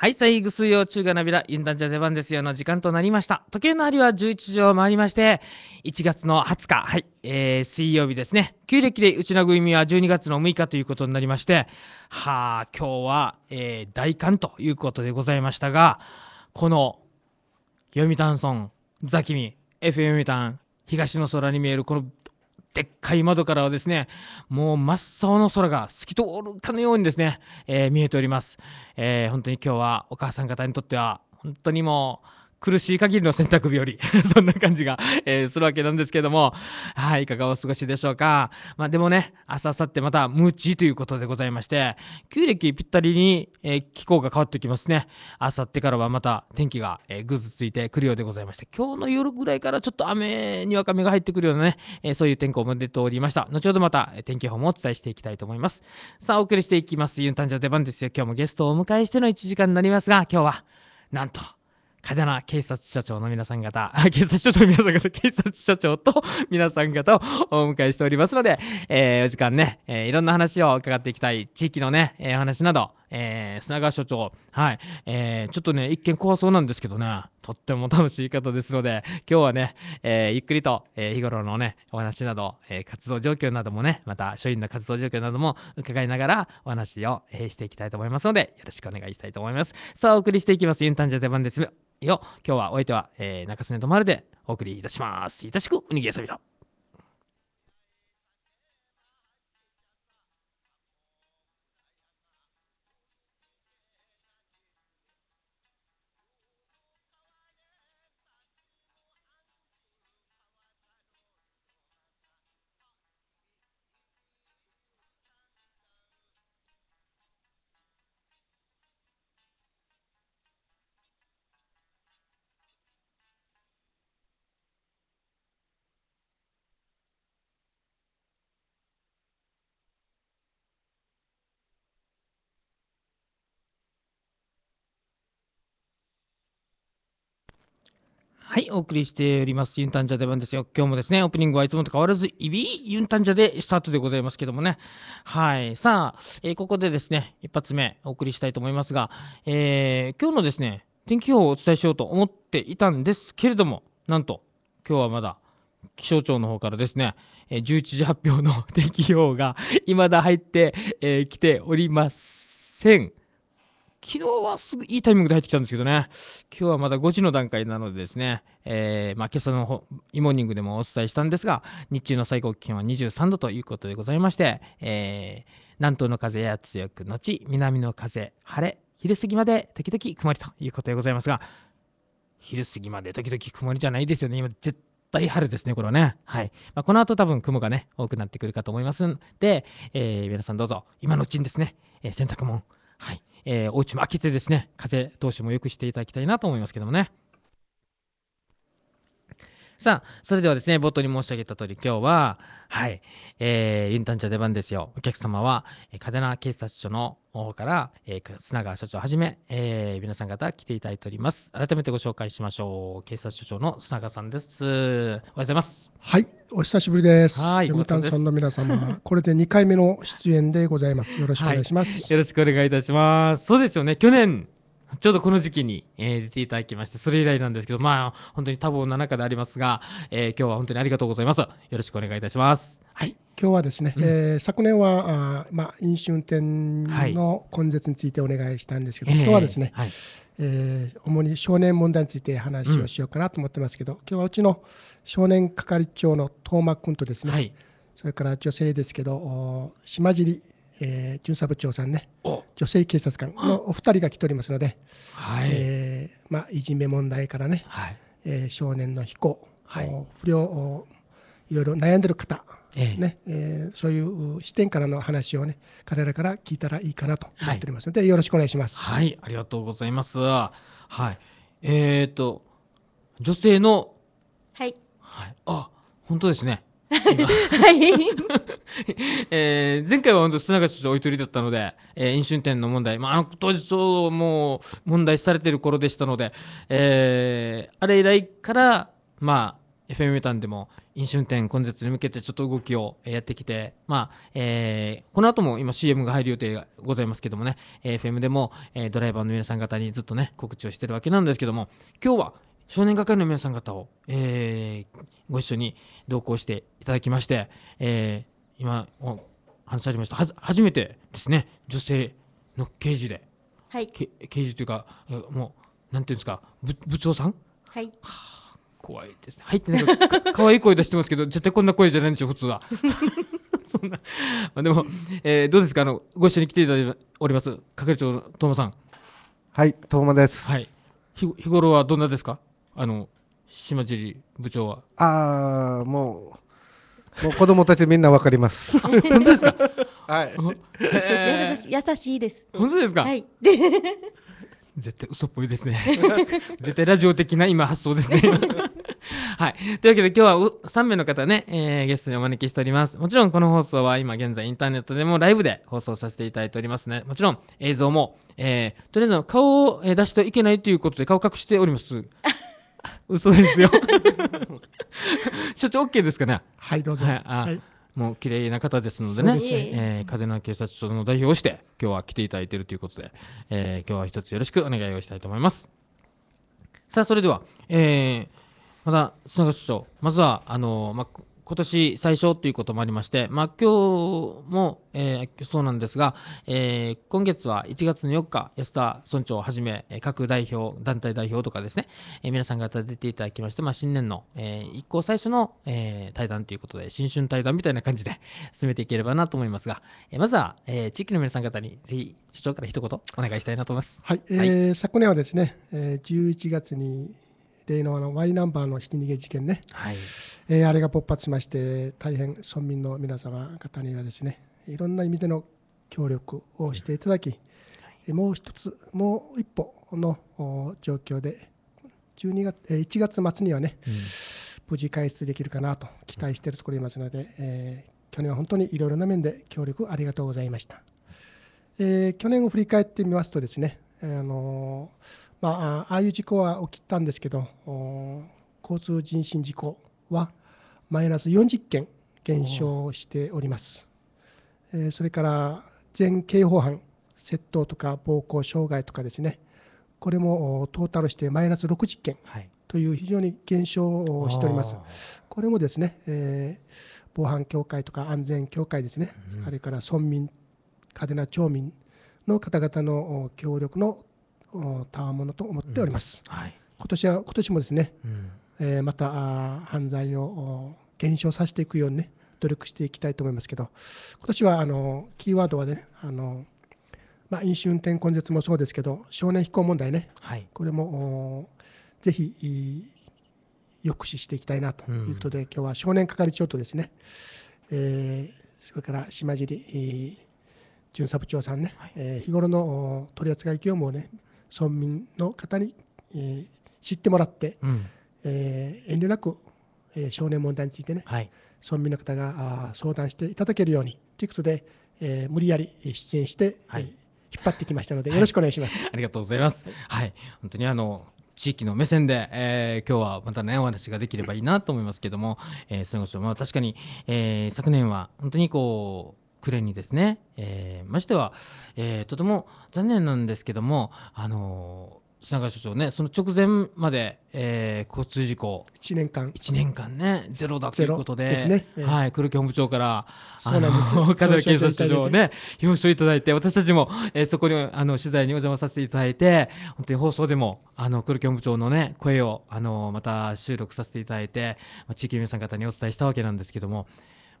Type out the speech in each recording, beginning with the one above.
はい、最後水曜中華ナビラ、インダンジャ出番ですよの時間となりました。時計の針は11時を回りまして、1月の20日、はい、えー、水曜日ですね。旧暦でうちの組は12月の6日ということになりまして、はあ、今日は、えー、大寒ということでございましたが、この、読谷村、ザキミ、FM 読谷、東の空に見えるこのでっかい窓からはですね、もう真っ青の空が透き通るかのようにですね、えー、見えております。えー、本当に今日はお母さん方にとっては、本当にもう、苦しい限りの洗濯日和 そんな感じが、えー、するわけなんですけども、はい、いかがお過ごしでしょうか。まあでもね、明日、明後日また無知ということでございまして、旧暦ぴったりに、えー、気候が変わってきますね。明後日からはまた天気が、えー、ぐずついてくるようでございまして、今日の夜ぐらいからちょっと雨、にわか雨が入ってくるようなね、えー、そういう天候も出ておりました。後ほどまた天気予報もお伝えしていきたいと思います。さあ、お送りしていきます。ユンタンジャ出番ですよ。今日もゲストをお迎えしての1時間になりますが、今日は、なんと、嘉手納警察署長の皆さん方、警察署長の皆さん方、警察署長と皆さん方をお迎えしておりますので、えー、お時間ね、えー、いろんな話を伺っていきたい、地域のね、えー、話など、えー、砂川署長、はい、えー、ちょっとね、一見怖そうなんですけどね、とっても楽しい方ですので、今日はね、えー、ゆっくりと、えー、日頃のね、お話など、えー、活動状況などもね、また、署員の活動状況なども伺いながらお話を、えしていきたいと思いますので、よろしくお願いしたいと思います。さあ、お送りしていきます。ユンタンジャ出バンですよ。今日はお相手は、え中曽根とまるでお送りいたします。いたしく、おにぎやさびら。はい、お送りしております。ユンタンジャ出番ですよ。今日もですね、オープニングはいつもと変わらず、イビユンタンジャでスタートでございますけどもね。はい。さあ、えー、ここでですね、一発目お送りしたいと思いますが、えー、今日のですね、天気予報をお伝えしようと思っていたんですけれども、なんと、今日はまだ、気象庁の方からですね、え11時発表の 天気予報が未だ入ってき、えー、来ておりません。昨日はすぐいいタイミングで入ってきたんですけどね、今日はまだ5時の段階なのでですね、えー、まあ、今朝のイモーニングでもお伝えしたんですが、日中の最高気温は23度ということでございまして、えー、南東の風や強く、後南の風、晴れ、昼過ぎまで時々曇りということでございますが、昼過ぎまで時々曇りじゃないですよね、今絶対。晴れですね、これはね。はい。まあ、この後多分雲がね、多くなってくるかと思いますんで、えー、皆さんどうぞ、今のうちにですね、えー、洗濯物、はい。えー、お家も開けてですね、風通しも良くしていただきたいなと思いますけどもね。さあ、それではですね、冒頭に申し上げた通り、今日は、はい、えー、ユンタン茶出番ですよ。お客様は、え嘉手納警察署の方から、えー、砂川署長はじめ、えー、皆さん方来ていただいております。改めてご紹介しましょう。警察署長の砂川さんです。おはようございます。はい、お久しぶりです。はい、ユンタンさんの皆様、これで2回目の出演でございます。よろしくお願いします。はい、よろしくお願いいたします。そうですよね、去年、ちょうどこの時期に、えー、出ていただきまして、それ以来なんですけど、まあ、本当に多忙な中でありますが、えー、今日は本当にありがとうございます。よろしくお願いいたします。はい。今日はですね、うん、えー、昨年はあ、まあ、飲酒運転の根絶についてお願いしたんですけど、はい、今日はですね、えーはい、えー、主に少年問題について話をしようかなと思ってますけど、うん、今日はうちの少年係長の東間君とですね、はい、それから女性ですけど島尻えー、巡査部長さんね女性警察官のお二人が来ておりますので、はいえーまあ、いじめ問題からね、はいえー、少年の非行、はい、不良いろいろ悩んでる方、ええねえー、そういう視点からの話をね彼らから聞いたらいいかなと思っておりますので、はい、よろしくお願いします。はいありがとうございます。はい、えっ、ー、と女性のはい、はい、あ本当ですね。はい。えー、前回は本当砂がちょっとおいとりだったので、えー、飲酒運転の問題、まあ、あの当時ちょうどもう問題されてる頃でしたので、えー、あれ以来から、まあ、FM メタンでも飲酒運転根絶に向けてちょっと動きをやってきて、まあえー、この後も今 CM が入る予定がございますけどもね、FM でも、えドライバーの皆さん方にずっとね告知をしてるわけなんですけども今日は少年係の皆さん方を、えー、ご一緒に同行していただきまして、えー、今お話されました初めてですね女性の刑事で、はい、刑事というか、えー、もうなんていうんですか部長さん、はい、は怖いですね入ってなんか 可愛い声出してますけど絶対こんな声じゃないんですよ普通は。そんな、まあ、でも、えー、どうですかあのご一緒に来ていただいております係長の東間さん。はい、東間です。はい。日日頃はどんなですか。あの島尻部長はああもうもう子供たちみんなわかります 本当ですか はい優し優しいです本当ですかはい 絶対嘘っぽいですね絶対ラジオ的な今発想ですねはい。というわけで今日は3名の方ね、えー、ゲストにお招きしております。もちろんこの放送は今現在インターネットでもライブで放送させていただいておりますね。もちろん映像も、えー、とりあえず顔を出してはいけないということで顔隠しております。嘘ですよ 所長 OK ですかねはいどうぞ、はいあ、はい、もう綺麗な方ですのでねで、ね、えー、嘉手納警察署の代表をして今日は来ていただいているということで、えー、今日は一つよろしくお願いをしたいと思いますさあそれでは、えー、また砂川署長まずはあのー、まあ今年最初ということもありまして、まあ、今日も、えー、そうなんですが、えー、今月は1月の4日、安田村長をはじめ、各代表、団体代表とかですね、えー、皆さん方出ていただきまして、まあ、新年の、えー、一行最初の、えー、対談ということで、新春対談みたいな感じで 進めていければなと思いますが、えー、まずは、えー、地域の皆さん方に、ぜひ、所長から一言お願いしたいなと思います。はい、はい、えー昨年はですね、えー、11月に定のあの Y ナンバーのひき逃げ事件ね、はいえー、あれが勃発しまして大変村民の皆様方にはですねいろんな意味での協力をしていただき、はい、もう一つもう一歩の状況で12月、え1月末にはね、うん、無事開出できるかなと期待しているところいますので、うん、えー、去年は本当にいろいろな面で協力ありがとうございました、えー、去年を振り返ってみますとですね、あのーまあ、ああいう事故は起きたんですけど交通人身事故はマイナス40件減少しております、えー、それから全刑法犯窃盗とか暴行傷害とかですねこれもトータルしてマイナス60件という非常に減少をしております、はい、これもですね、えー、防犯協会とか安全協会ですね、うん、あれから村民嘉手納町民の方々の協力のたわものと思っております、うんはい、今年は今年もですね、うん、えー、また犯罪を減少させていくようにね努力していきたいと思いますけど今年はあのキーワードはねあの、まあ、飲酒運転根絶もそうですけど少年飛行問題ね、はい、これもぜひ抑止していきたいなということで、うん、今日は少年係長とですね、えー、それから島尻、えー、巡査部長さんね、はい、えー、日頃の取扱業務をね村民の方に、えー、知ってもらって、うん、えー、遠慮なく、えー、少年問題についてね、はい、村民の方があ相談していただけるようにということで、えー、無理やり出演して、はい、引っ張ってきましたのでよろしくお願いします。はありがとうございます。はい、本当にあの地域の目線で、えー、今日はまたねお話ができればいいなと思いますけども、えー、それこそまあ確かに、えー、昨年は本当にこう暮れにですね、えー、ましては、えー、とても残念なんですけども、あのー、品川所長ね、その直前まで、えー、交通事故1年間1年間ね、ゼロだということで、ねえー、はい黒木本部長から、そうなんですよ警察署長をね、表彰いただいて、私たちも、えー、そこにあの取材にお邪魔させていただいて、本当に放送でもあの黒木本部長の、ね、声をあのまた収録させていただいて、地域の皆さん方にお伝えしたわけなんですけども。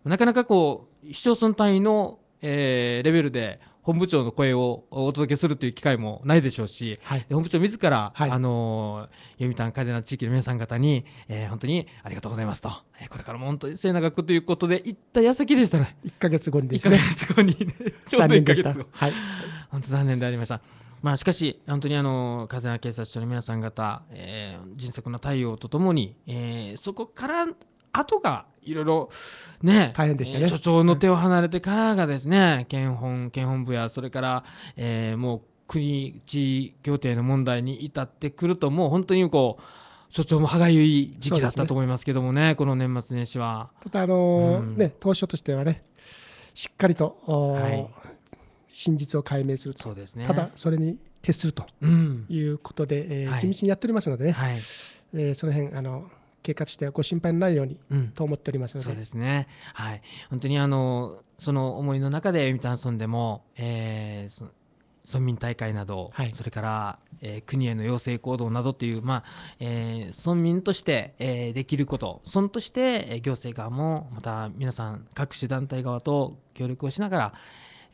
なかなかこう市町村単位の、えー、レベルで本部長の声をお届けするという機会もないでしょうし、はい、本部長自ら、はい、あの読谷嘉手納地域の皆さん方に、えー、本当にありがとうございますと、えー、これからも本当に末永くということで行った矢先でしたね1か月後にですね1か月後にちょうど1か月後、はい、本当残念でありましたまあ、しかし、本当にあの嘉手納警察署の皆さん方、えー、迅速な対応とともに、えー、そこから後がいろいろね大変でしたね、所長の手を離れてからがですね県本県本部やそれから、えー、もう国地協定の問題に至ってくるともう本当にこう所長も歯がゆい時期だったと思いますけどもね、ねこの年末年始は。ただ、あのーうん、ね、当初としてはね、しっかりと、はい、真実を解明すると、そうですね、ただ、それに徹するということで、うん、えー、地道にやっておりますのでね、はい、えー、その辺あの経過としてはご心配ないようにと思っておりますので、そうですね、はい、本当にあのその思いの中で読谷村でも、えー、村民大会など、はい、それから、えー、国への要請行動などという、まあえー、村民として、えー、できること村として、えー、行政側もまた皆さん各種団体側と協力をしながら、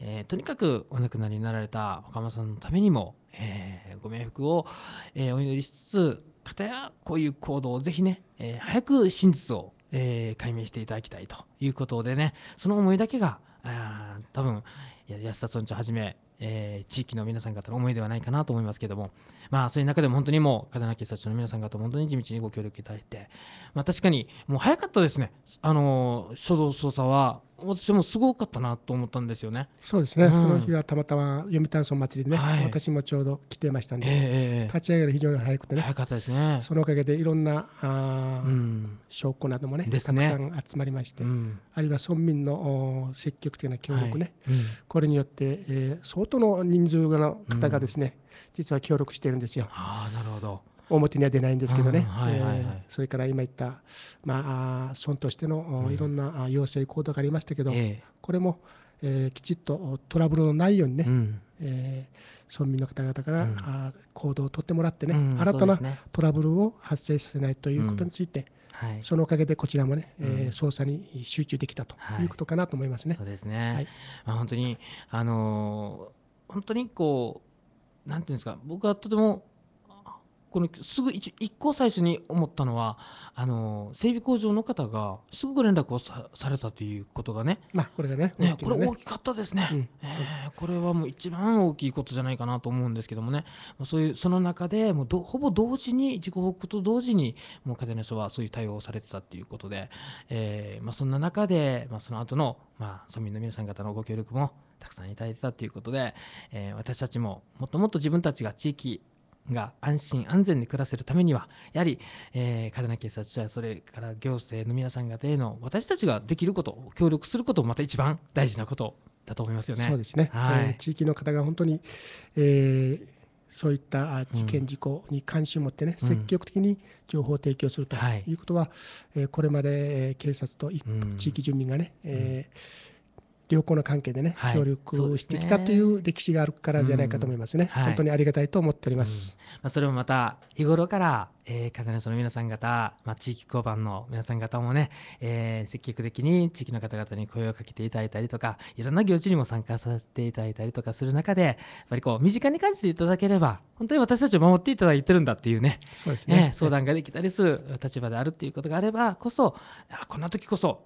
えー、とにかくお亡くなりになられた岡間さんのためにも、えー、ご冥福を、えー、お祈りしつつ方やこういう行動をぜひね、えー、早く真実を、えー、解明していただきたいということでねその思いだけがあ多分安田村長はじめ、えー、地域の皆さん方の思いではないかなと思いますけどもまあそういう中でも本当にもう嘉手納警察署の皆さん方本当に地道にご協力いただいて、まあ、確かにもう早かったですねあの初動捜査は私もすごかったなと思ったんですよね。そうですね、うん、その日はたまたま読谷村祭りでね、はい、私もちょうど来てましたんで、えー、立ち上げが非常に早くてね、早かったですねそのおかげでいろんなあ、うん、証拠などもね、ね、たくさん集まりまして、うん、あるいは村民のお積極的な協力ね、はい、これによって、えー、相当の人数の方がですね、実は協力しているんですよ。あなるほど表には出ないんですけどね、はいはいはい、それから今言った、まあ、村としてのいろんな要請行動がありましたけど、これも、えー、きちっとトラブルのないようにね、うんえー、村民の方々から、うん、あ行動を取ってもらってね、うん、新たなトラブルを発生させないということについて、うんはい、そのおかげでこちらもね、うん、えー、捜査に集中できたということかなと思いますね。はい、そうですね、はいまあ、本当に、あのー、本当にこうなんていうんですか僕はとてもこのすぐ一一個最初に思ったのはあの整備工場の方がすぐ連絡をさされたということがね、まあ、これがね、ねね、これ大きかったですね、うん、えー、これはもう一番大きいことじゃないかなと思うんですけどもねそういうその中でもうほぼ同時に事故報告と同時にもう家庭の人はそういう対応をされてたということで、えーまあ、そんな中で、まあ、その後の、まあ、村民の皆さん方のご協力もたくさんいただいてたということで、えー、私たちももっともっと自分たちが地域が安心安全で暮らせるためにはやはり、えー、嘉手納警察署やそれから行政の皆さん方への私たちができること協力することもまた一番大事なことだと思いますよね。そうですね、はい、えー、地域の方が本当に、えーそういった事件事故に関心を持ってね、うん、積極的に情報を提供するということは、うんはい、えこれまで警察と、地域住民がね、えー良好な関係でね、協力してきたという歴史があるからじゃないかと思いますね。本当にありがたいと思っております。まあ、それもまた日頃から、えー、なりその皆さん方、まあ、地域交番の皆さん方もね、えー、積極的に地域の方々に声をかけていただいたりとか、いろんな行事にも参加させていただいたりとかする中で、やっぱりこう身近に感じていただければ、本当に私たちを守っていただいてるんだっていうね、そうですね、えー、相談ができたりする立場であるっていうことがあればこそ、こんな時こそ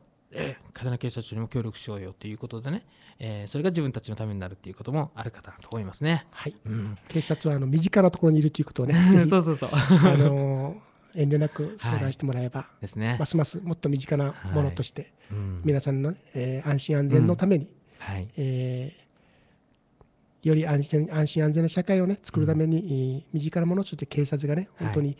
刀警察署にも協力しようよということでね、えー、それが自分たちのためになるっていうこともあるかと思いますね。はい、うん、警察はあの身近なところにいるということをね、そうそうそう、あのー、遠慮なく相談してもらえば、はい、ですね、ますますもっと身近なものとして、はいうん、皆さんの、えー、安心安全のために、うん、はいえー、より安心安心安全な社会をね作るために、身近なものとして警察がね本当に、はい、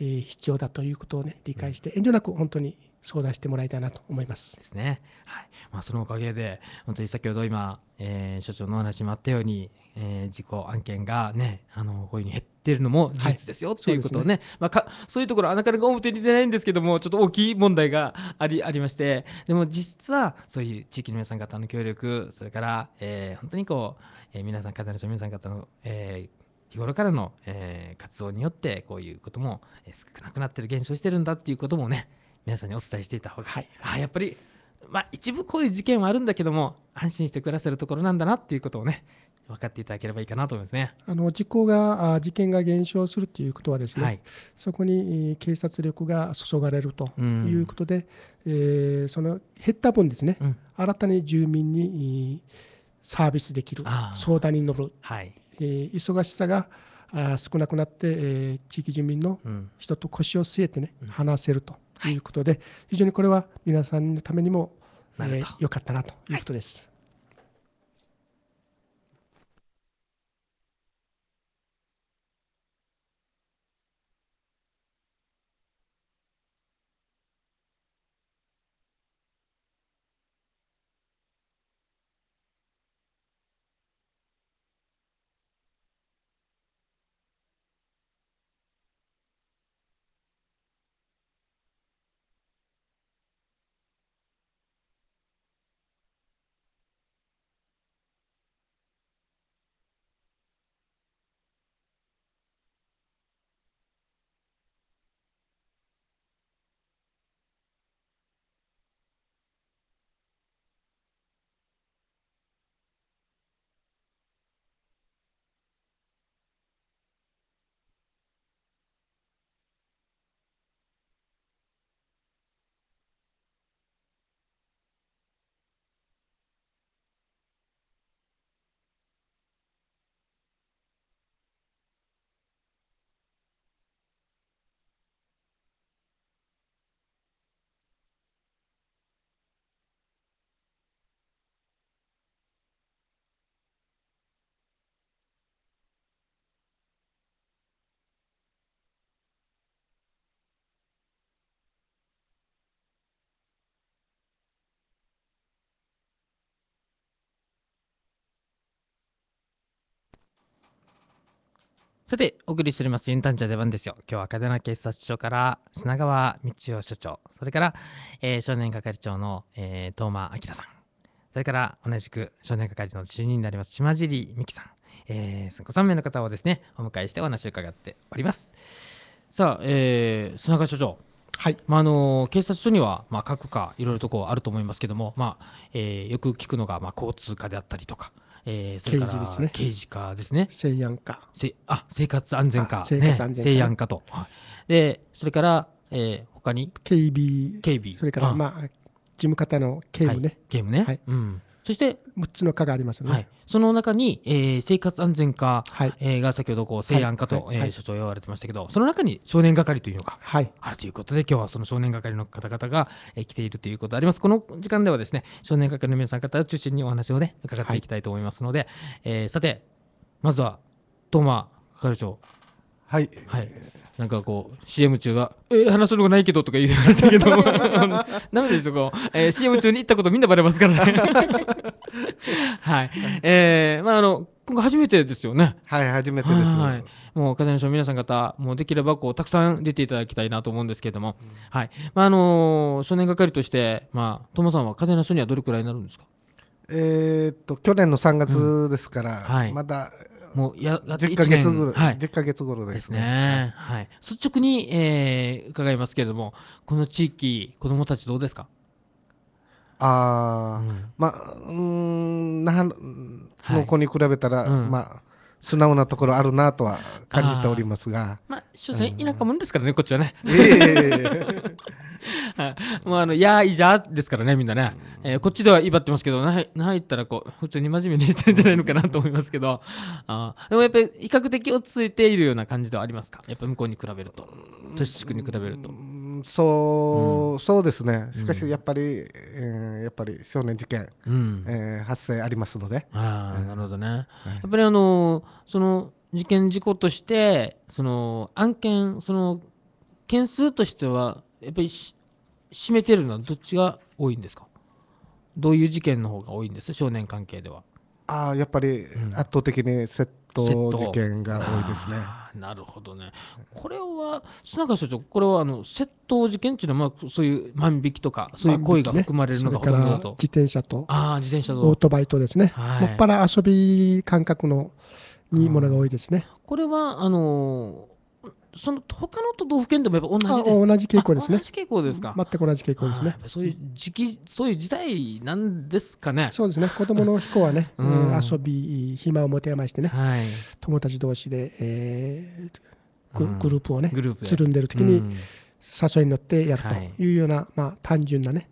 えー、必要だということをね理解して遠慮なく本当に相談してもらいたいなと思います。ですね。はい。まあ、そのおかげで、本当に先ほど今、えー、所長の話もあったように、えー、事故案件がね、あの、こういうふうに減ってるのも事実ですよ、はい、ということをね、ねまあ、か、そういうところ、なかなか表に出ないんですけども、ちょっと大きい問題があり、ありまして、でも実は、そういう地域の皆さん方の協力、それから、えー、本当にこう、えー、皆さん方の、皆さん方の、えー、日頃からの、えー、活動によってこういうことも、えー、少なくなってる減少してるんだっていうこともね皆さんにお伝えしていた方が、はい、あやっぱり、まあ、一部こういう事件はあるんだけども安心して暮らせるところなんだなっていうことをね分かっていただければいいかなと思いますね。あの事故が事件が減少するということはですね、はい、そこに警察力が注がれるということで、うん、えー、その減った分ですね、うん、新たに住民にサービスできる相談に乗る、はいえー、忙しさが少なくなって、えー、地域住民の人と腰を据えてね、うん、話せると。いうことで、はい、非常にこれは皆さんのためにも良、えー、かったなということです。さて、お送りしております、ユンタンチャー出番ですよ。今日は嘉手納警察署から砂川道夫署長、それから、えー、少年係長の、えー、東間明さん、それから同じく少年係の主任になります、島尻美希さん、えー、ご3名の方をですね、お迎えしてお話を伺っております。さあ、えー、砂川署長。はいまあ、あの警察署には、まあ、各課いろいろとこうあると思いますけども、まあえー、よく聞くのが、まあ、交通課であったりとかえー、それから刑事ですね。刑事課ですね。生安課。せあ生活安全課。生活安全課、ね。安課と。で、それから、えー、他に警備。警備。それから、まあ、事務方の警務ね。はい、警務ね。はい。うん。そして6つの課がありますね、はい、その中に、えー、生活安全課、はい、えー、が先ほどこう生安課と、はい、えー、所長言われてましたけど、その中に少年係というのがあるということで、今日はその少年係の方々が、えー、来ているということであります。この時間ではですね少年係の皆さん方を中心にお話をね伺っていきたいと思いますので、はい、えー、さてまずは東間係長はい、はい、なんかこう CM 中は「えー、話すのがないけど」とか言ってましたけどなの ですよこう、えー、CM 中に行ったことみんなバレますからね はいえー、まああの今回初めてですよねはい初めてですはい、もう風の賞皆さん方もうできればこうたくさん出ていただきたいなと思うんですけれども、うん、はいまああの少年係としてまあトモさんは風の賞にはどれくらいになるんですかえー、っと去年の3月ですから、うんはい、まだもうややって1年10頃、はい、10ヶ月頃ですね。ですねはい、率直に、えー、伺いますけれども、この地域、子供たちどうですかあ、うん、まあうん那覇の子に比べたら、はい、まあ素直なところあるなとは感じておりますが。まあ、所詮田舎者ですからね、うん、こっちはね。もう あの、やーいじゃーですからね、みんなね。えー、こっちでは威張ってますけど、な、なったらこう、普通に真面目にしてるんじゃないのかなと思いますけど、あでもやっぱり比較的落ち着いているような感じではありますかやっぱ向こうに比べると。都市地区に比べると。そう、そうですね。しかしやっぱり、えーやっぱり少年事件、うんえー発生ありますので、ああ、なるほどね。やっぱりあのその事件事故としてその案件その件数としてはやっぱりし占めてるのはどっちが多いんですか。どういう事件の方が多いんです少年関係では。ああやっぱり圧倒的に窃事件が多いですね。なるほどね。これは、須永所長、これはあの窃盗事件っていうのは、まあ、そういう万引きとか、そういう行為が含まれるのがほとんどだと。ね、自転車と、あ自転車とオートバイとですね、はい、もっぱら遊び感覚のいいものが多いですね。これはあのその他の都道府県でもやっぱ同じです同じ傾向ですね。同じ傾向ですか。全く同じ傾向ですね。そういう時期、そういう時代なんですかね。そうですね。子供の飛行はね、うん、遊び、暇を持て余してね、はい、友達同士で、えー、ググループをね、うん、つるんでる時に、誘いに乗ってやるというような、はい、まあ、単純なね、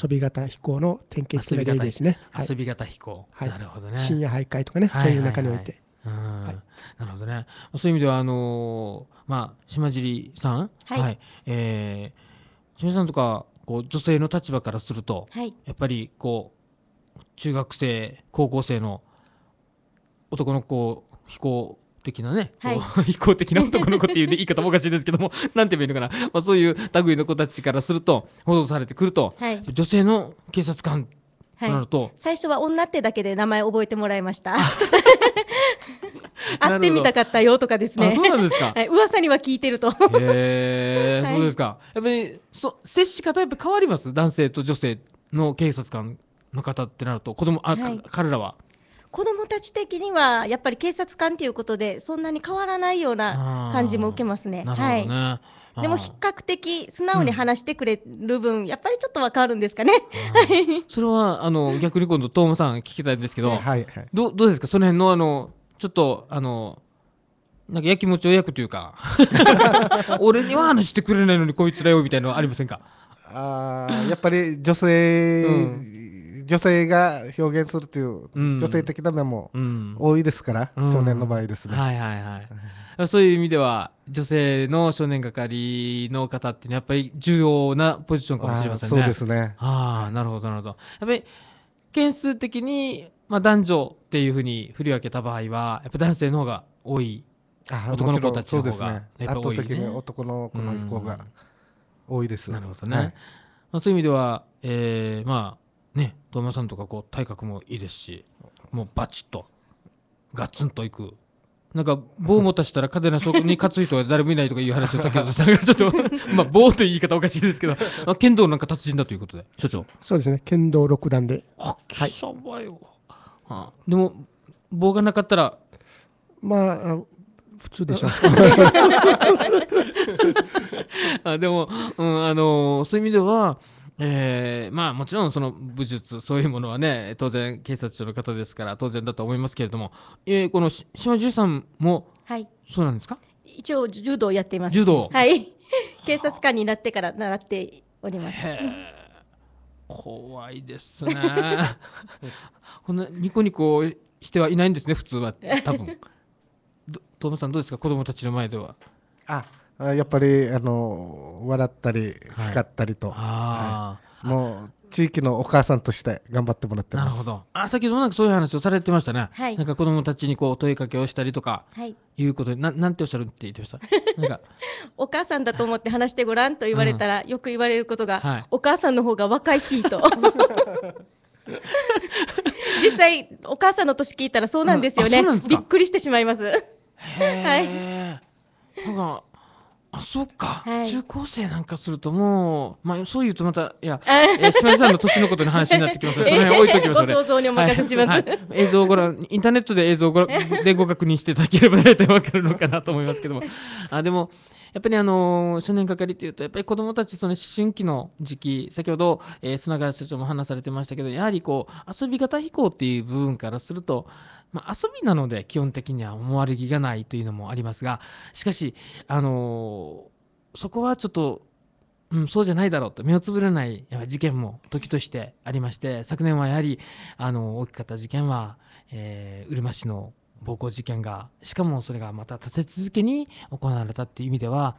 遊び型飛行の典型的な例ですね。遊び型飛行、はい、なるほどね深夜徘徊とかね、はいそういう中において。はい、なるほどね。そういう意味ではあのー、まあ島尻さん、はい、はい、えー、島尻さんとかこう女性の立場からすると、はい、やっぱりこう中学生高校生の男の子非行的なね、はい、非行的な男の子っていう、ね、言い方もおかしいですけども なんて言えばいいのかな、まあ、そういう類の子たちからすると報道されてくると、はい、女性の警察官となると、最初は女ってだけで名前覚えてもらいました。会ってみたかったよとかですね。そうなんですか。噂には聞いてると。へえ、はい、そうですか。やっぱり、そ、接し方やっぱ変わります。男性と女性の警察官の方ってなると、子供、あ、はい、彼らは。子どもたち的にはやっぱり警察官ということでそんなに変わらないような感じも受けますね。ねはい、でも比較的素直に話してくれる分、うん、やっぱりちょっとは変わるんですかね。それはあの逆に今度トーマさん聞きたいんですけど、はいはい、どどうですかその辺のあのちょっとあのなんかやきもちを焼くというか 俺には話してくれないのにこいつらよみたいなのありませんかあやっぱり女性、うん、女性が表現するという、女性的な面も多いですから、うん、少年の場合ですね、はいはいはいそういう意味では女性の少年係の方っていうのはやっぱり重要なポジションかもしれませんねそうですねああなるほどなるほどやっぱり件数的にまあ、男女っていうふうに振り分けた場合はやっぱ男性の方が多い男の子たちの方が、すね、圧倒的に男の子の子が多いです。なるほどね、はい、まあ、そういう意味では、えー、まあね遠間さんとかこう体格もいいですしもうバチッとガツンといくなんか棒持たしたら彼らそこに勝つ人は誰もいないとかいう話を先ほどしたがちょっと まあ棒という言い方おかしいですけど、まあ、剣道なんか達人だということで所長そうですね剣道六段であっ貴様よ、はいはあ、でも棒がなかったらまあ普通でしょ あでも、うんあのそういう意味ではえー、まあもちろんその武術そういうものはね当然警察庁の方ですから当然だと思いますけれども、えー、この島地さんも、はい、そうなんですか一応柔道やっています柔道はい警察官になってから習っております怖いですね こんなニコニコしてはいないんですね普通は多分トムさんどうですか子供たちの前ではあやっぱりあの笑ったり叱ったりと、はいはい、もう地域のお母さんとして頑張ってもらってます。なるほど。あ、先ほどなんかそういう話をされてましたね。はい。なんか子供たちにこう問いかけをしたりとか、はい。いうことで、ななんておっしゃるって言ってました。なんかお母さんだと思って話してごらんと言われたら、うん、よく言われることが、はい、お母さんの方が若いしと。実際お母さんの年聞いたらそうなんですよね。うん、びっくりしてしまいます。はい。なんかあ、そっか、はい、中高生なんかするともう、まあ、そう言うとまた、いや、島 根さんの年のことの話になってきます その辺置いときます。想像にお任せします、はいはい、映像をご覧、インターネットで映像をご覧、でご確認していただければ大体わかるのかなと思いますけども。あ、でも、やっぱりあの少年係っていうとやっぱり子供たちその思春期の時期先ほど、えー、砂川社長も話されてましたけどやはりこう遊び方飛行っていう部分からするとまあ、遊びなので基本的には思われ気がないというのもありますがしかし、あのー、そこはちょっと、うん、そうじゃないだろうと目をつぶれない事件も時としてありまして昨年はやはり、あのー、大きかった事件は、えー、うるま市の暴行事件がしかもそれがまた立て続けに行われたという意味では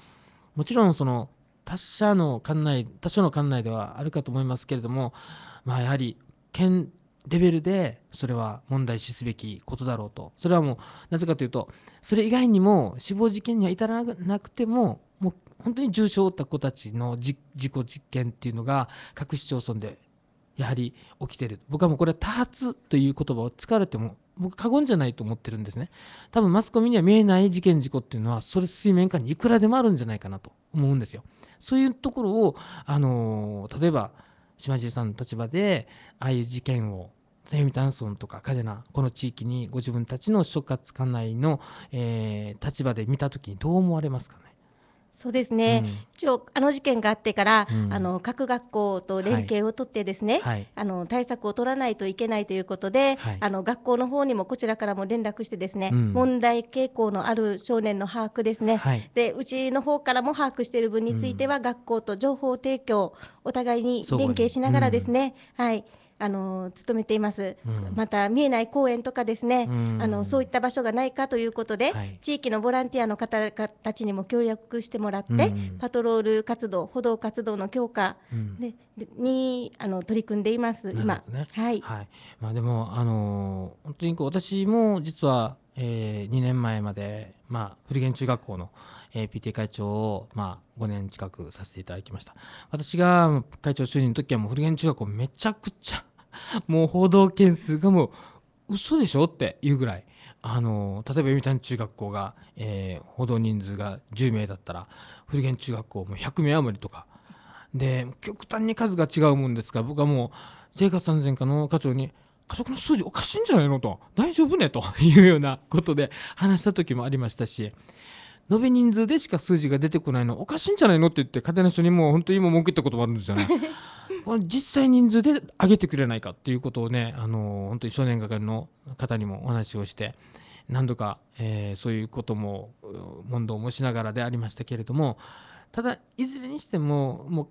もちろんその他社の管内他所の管内ではあるかと思いますけれども、まあ、やはり県レベルでそれは問題視すべきことだろうとそれはもうなぜかというとそれ以外にも死亡事件には至らなくてももう本当に重傷を負った子たちの事故実験っていうのが各市町村でやはり起きてる僕はもうこれは多発という言葉を使われても僕過言じゃないと思ってるんですね多分マスコミには見えない事件事故っていうのはそれ水面下にいくらでもあるんじゃないかなと思うんですよそういうところをあの例えば島尻さんの立場でああいう事件をセミタンソンとか嘉手納この地域にご自分たちの所轄管内の、えー、立場で見た時にどう思われますかねそうですね、うん、一応あの事件があってから、うん、あの各学校と連携を取ってですね、はい、あの対策を取らないといけないということで、はい、あの学校の方にもこちらからも連絡してですね、うん、問題傾向のある少年の把握ですね、はい、でうちの方からも把握している分については、学校と情報提供お互いに連携しながらですね、はいあの勤めています、うん、また見えない公園とかですね、うん、あのそういった場所がないかということで、はい、地域のボランティアの方たちにも協力してもらって、うん、パトロール活動歩道活動の強化で、にあの取り組んでいます今、ね、はい、はい、まあ、でもあの本当にこう私も実はえー、2年前まで、まあ、古源中学校の、えー、PTA 会長を、まあ、5年近くさせていただきました私が会長就任の時はもう古源中学校めちゃくちゃ もう報道件数がもう嘘でしょっていうぐらいあの例えば読谷中学校が、えー、報道人数が10名だったら古源中学校も100名余りとかで極端に数が違うもんですから僕はもう生活安全課の課長に家族の数字おかしいんじゃないのと、大丈夫ねと いうようなことで話した時もありましたし、延べ人数でしか数字が出てこないのおかしいんじゃないのって言って家庭の人にもう本当に今文句言ったこともあるんですよね。この実際人数で上げてくれないかっていうことをね、あの本当に少年係の方にもお話をして何度か、えー、そういうことも問答もしながらでありましたけれどもただいずれにしてももう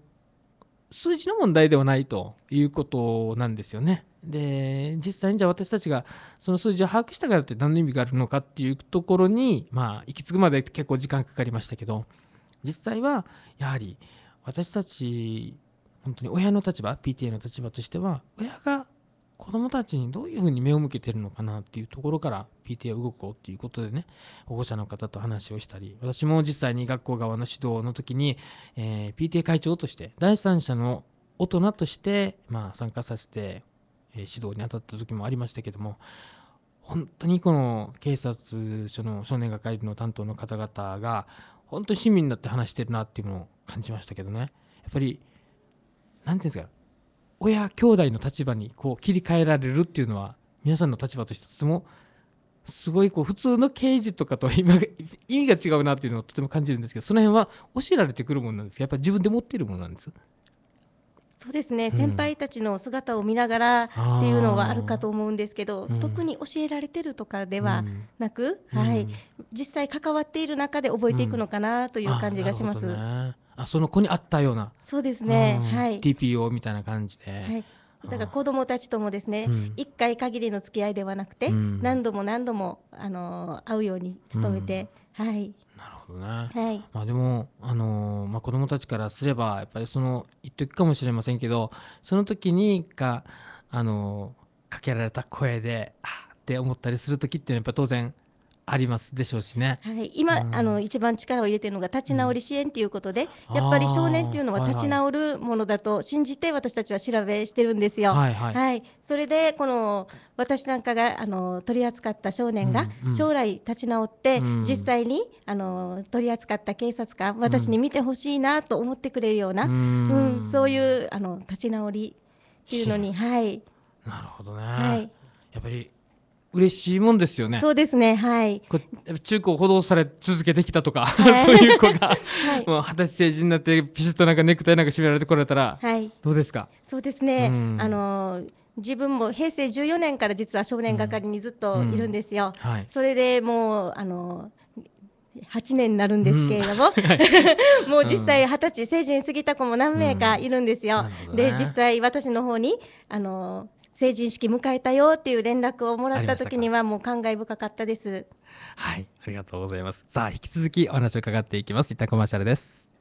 数字の問題ではないということなんですよね。で実際にじゃあ私たちがその数字を把握したからって何の意味があるのかっていうところに、まあ、行き着くまで結構時間かかりましたけど実際はやはり私たち本当に親の立場 PTA の立場としては親が子どもたちにどういうふうに目を向けてるのかなっていうところから PTA を動こうっていうことでね保護者の方と話をしたり私も実際に学校側の指導の時に、えー、PTA 会長として第三者の大人として、まあ、参加させて、えー、指導に当たった時もありましたけども本当にこの警察署の少年係の担当の方々が本当に市民になって話してるなっていうのを感じましたけどねやっぱり何て言うんですか親兄弟の立場にこう切り替えられるっていうのは皆さんの立場としてとてもすごいこう普通の刑事とかと今 意味が違うなっていうのをとても感じるんですけどその辺は教えられてくるものなんですかやっぱ自分で持っているものなんですそうですね、うん、先輩たちの姿を見ながらっていうのはあるかと思うんですけど、うん、特に教えられてるとかではなく、うん、はい、実際関わっている中で覚えていくのかなという感じがします。あその子に合ったようなそうですね、はい、TPO みたいな感じで。はいだから子供たちともですね、一、うん、回限りの付き合いではなくて、うん、何度も何度もあの会うように努めて、うん、はい。なるほどね。はい。まあでもあのまあ子供たちからすればやっぱりその一時かもしれませんけど、その時にかあのかけられた声であって思ったりする時ってやっぱ当然ありますでしょうしね。はい、今、うん、あの一番力を入れてるのが立ち直り支援ということで、うん、やっぱり少年っていうのは立ち直るものだと信じて私たちは調べしてるんですよ。はい、はいはい、それでこの私なんかがあの取り扱った少年が将来立ち直って、うんうん、実際にあの取り扱った警察官私に見てほしいなと思ってくれるような、うん、うん、そういうあの立ち直りっていうのにはい。なるほどね。はい。やっぱり嬉しいもんですよね。そうですね、はい。中高補導され続けてきたとか、はい、そういう子が、はい、もう二十歳成人になってピシッとなんかネクタイなんか締められてこられたら、はい、どうですか。そうですね、あのー自分も平成14年から実は少年係にずっといるんですよ。うんうんはい、それでもうあの8年になるんですけれども、うんはい、もう実際二十歳成人過ぎた子も何名かいるんですよ。で実際私の方にあの成人式迎えたよっていう連絡をもらった時にはもう感慨深かったですはいありがとうございますさあ引き続きお話を伺っていきます一旦コマーシャルです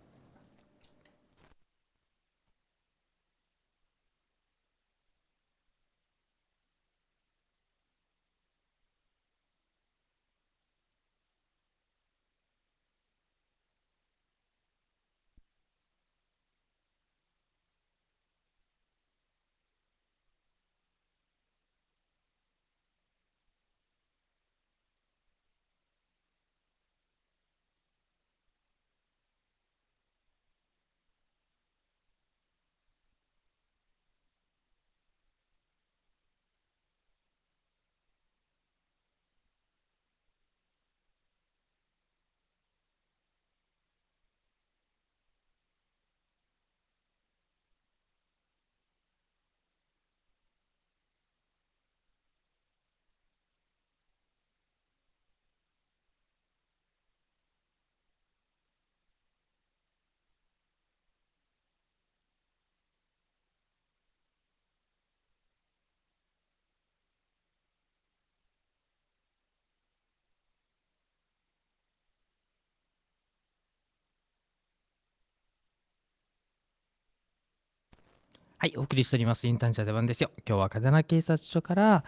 はい、お送りしております。インターン社出番ですよ。今日は嘉手納警察署から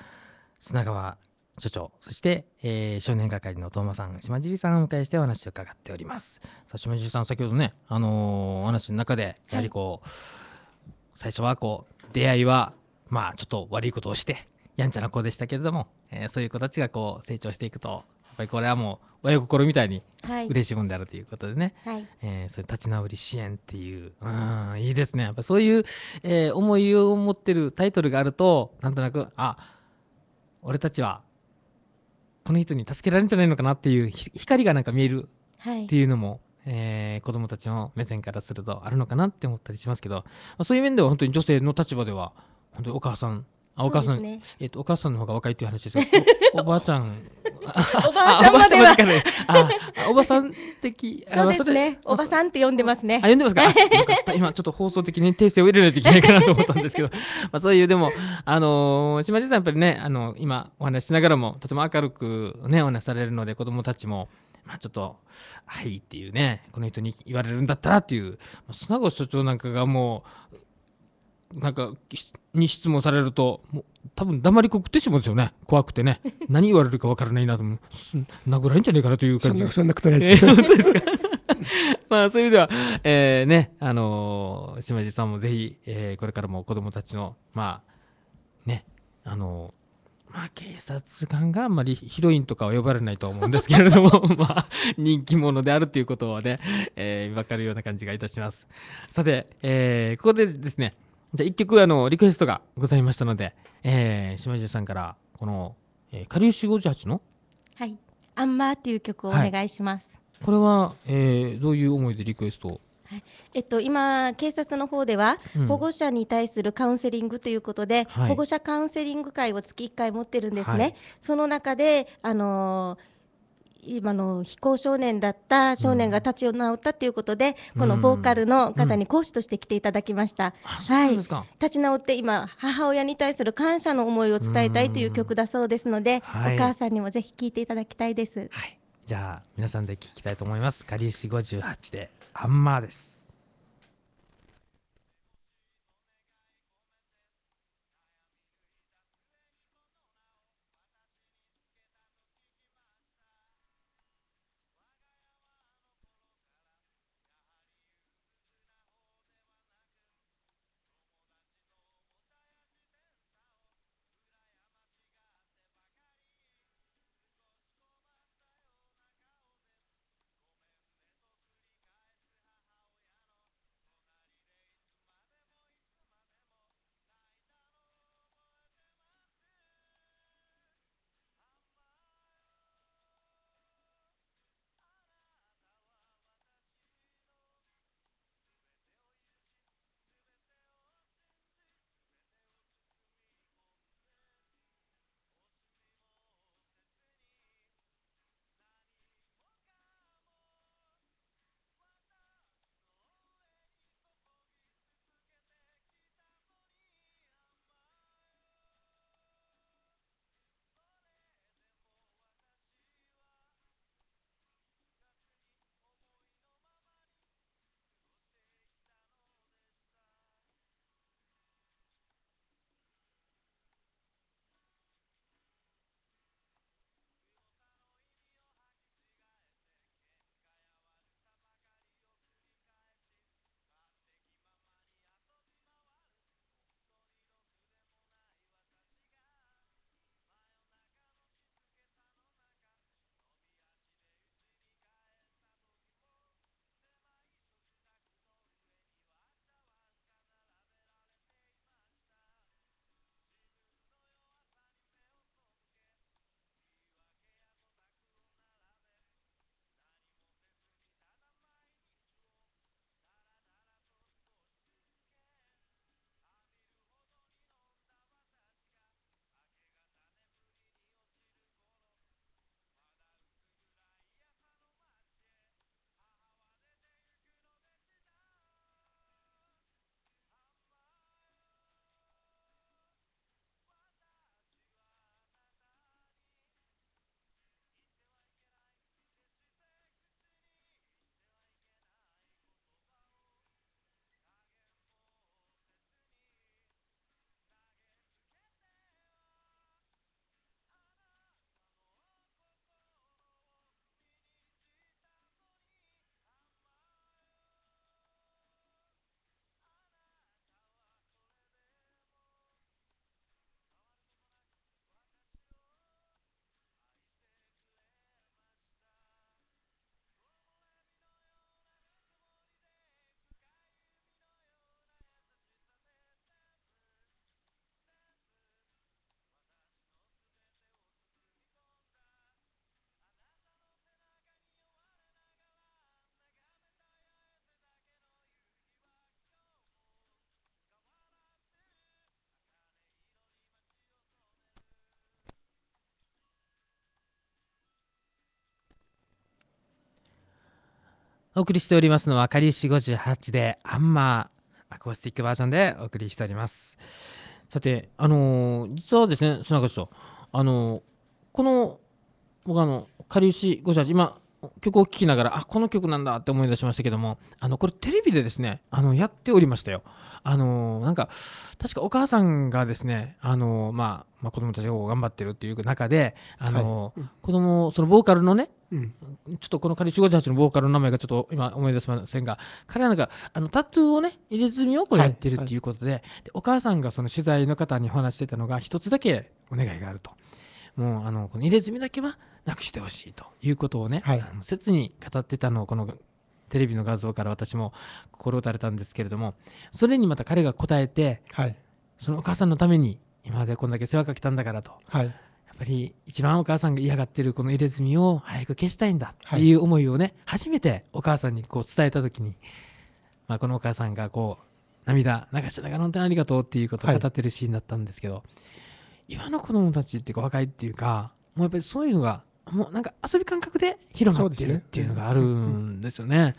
砂川署長、そして、えー、少年係の東間さん、島尻さんをお迎えしてお話を伺っております。さあ、島尻さん、先ほどね、あのー、お話の中で、やはりこう、はい、最初はこう、出会いは、まあ、ちょっと悪いことをして、やんちゃな子でしたけれども、えー、そういう子たちがこう、成長していくと、っぱりこれはもう親心みたいに嬉しいもんであるということでね、はい、えー、そういう立ち直り支援っていう、うん、いいですねやっぱそういう、えー、思いを持ってるタイトルがあるとなんとなくあ俺たちはこの人に助けられるんじゃないのかなっていう光がなんか見えるっていうのも、はいえー、子どもたちの目線からするとあるのかなって思ったりしますけど、まそういう面では本当に女性の立場では本当にお母さんあお母さん、ね、えっ、ー、とお母さんの方が若いっていう話ですが おばあちゃん おばあちゃんまでは あおばさん的そうですねおばさんって呼んでますねあ呼んでますか今ちょっと放送的に訂正を入れないといけないかなと思ったんですけどまあそういうでもあのー、島地さんやっぱりねあの今お話しながらもとても明るくねお話されるので子供たちもまあ、ちょっと、はいっていうね、この人に言われるんだったらっていう、砂越所長なんかがもう、なんか、に質問されると、もう多分黙りこくってしまうんですよね。怖くてね。何言われるか分からないなと思う。殴られんじゃねえかなという感じが。そんなことないです。えー、本当ですか まあそういう意味では、えー、ね、あのー、島地さんもぜひ、えー、これからも子供たちの、まあ、ね、あのー、まあ、警察官があんまりヒロインとかは呼ばれないと思うんですけれども、まあ、人気者であるということはね、えー、分かるような感じがいたします。さて、えー、ここでですね、じゃあ一曲あのリクエストがございましたので、えー、島地さんからこの「えー、かりゆし58」の「はいアンマー」っていう曲をお願いします、はい、これは、えー、どういう思いでリクエストをはいえっと、今、警察の方では保護者に対するカウンセリングということで、うんはい、保護者カウンセリング会を月1回持ってるんですね、はい、その中で、あのー今の非行少年だった少年が立ち直ったということで、うん、このボーカルの方に講師として来ていただきました、うん、はい、立ち直って今母親に対する感謝の思いを伝えたいという曲だそうですので、はい、お母さんにもぜひ聴いていただきたいです、はい、じゃあ皆さんで聴きたいと思います「かりゆし58」で「あんま」ですお送りしておりますのは、かりゆし58で、アンマー、アコースティックバージョンでお送りしております。さて、あのー、実はですね、砂口さん、あのー、この、僕あの、かりゆし58、今、曲を聴きながら、あ、この曲なんだって思い出しましたけども、あの、これテレビでですね、あの、やっておりましたよ。あの、なんか、確かお母さんがですね、あの、まあ、まあ、子供たちが頑張ってるっていう中で、あの、はい、子供、そのボーカルのね、うん、ちょっとこの仮1518のボーカルの名前がちょっと今思い出せませんが彼はなんかあのタトゥーをね入れ墨をこうやってるっていうことではいはい、でお母さんがその取材の方にお話してたのが一つだけお願いがあるともうあのこの入れ墨だけはなくしてほしいということをね、はい、あの切に語ってたのをこのテレビの画像から私も心打たれたんですけれどもそれにまた彼が答えて、はい、そのお母さんのために今までこんだけ世話かけたんだからと、はい、やっぱり一番お母さんが嫌がってるこの入れ墨を早く消したいんだっていう思いをね、初めてお母さんにこう伝えた時に、まあ、このお母さんがこう涙流しながら本当にありがとうっていうことを語ってるシーンだったんですけど、今の子供たちっていうか若いっていうかもうやっぱりそういうのがもうなんか遊び感覚で広がってるっていうのがあるんですよね。